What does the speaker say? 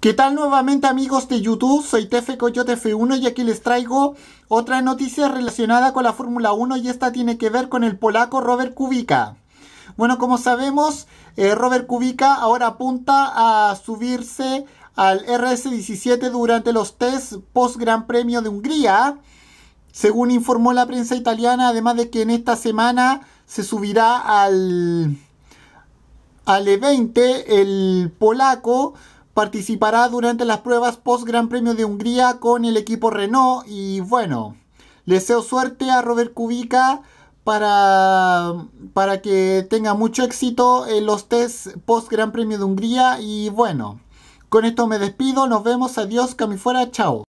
¿Qué tal nuevamente amigos de YouTube? Soy TF Coyote F1 y aquí les traigo otra noticia relacionada con la Fórmula 1 y esta tiene que ver con el polaco Robert Kubica. Bueno, como sabemos, eh, Robert Kubica ahora apunta a subirse al RS17 durante los test post Gran Premio de Hungría. Según informó la prensa italiana, además de que en esta semana se subirá al, al E20 el polaco participará durante las pruebas post Gran Premio de Hungría con el equipo Renault y bueno, deseo suerte a Robert Kubica para, para que tenga mucho éxito en los test post Gran Premio de Hungría y bueno, con esto me despido, nos vemos, adiós, camifuera, chao.